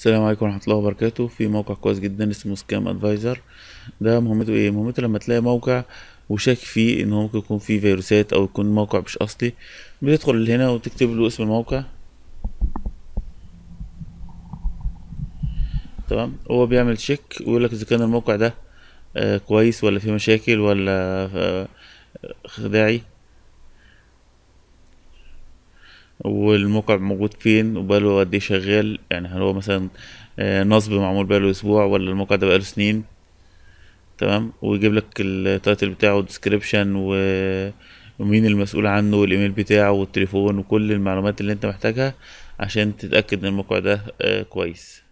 السلام عليكم ورحمه الله وبركاته في موقع كويس جدا اسمه سكام ادفايزر ده مهمته ايه مهمته لما تلاقي موقع وشاك فيه ان هو ممكن يكون فيه فيروسات او يكون موقع مش اصلي بتدخل هنا وتكتب له اسم الموقع تمام هو بيعمل تشيك ويقول لك اذا كان الموقع ده آه كويس ولا فيه مشاكل ولا آه خداعي والموقع موجود فين وبقاله قد ايه شغال يعني هل هو مثلا آه، نصب معمول بقاله اسبوع ولا الموقع ده بقاله سنين تمام ويجيب لك التايتل بتاعه والديسكريبشن و ومين المسؤول عنه والايميل بتاعه والتليفون وكل المعلومات اللي انت محتاجها عشان تتاكد ان الموقع ده آه، كويس